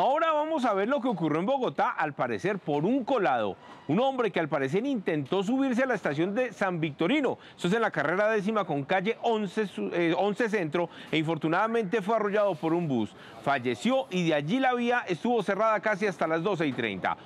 Ahora vamos a ver lo que ocurrió en Bogotá, al parecer por un colado. Un hombre que al parecer intentó subirse a la estación de San Victorino, eso es en la carrera décima con calle 11, 11 eh, Centro, e infortunadamente fue arrollado por un bus. Falleció y de allí la vía estuvo cerrada casi hasta las 12 y 30.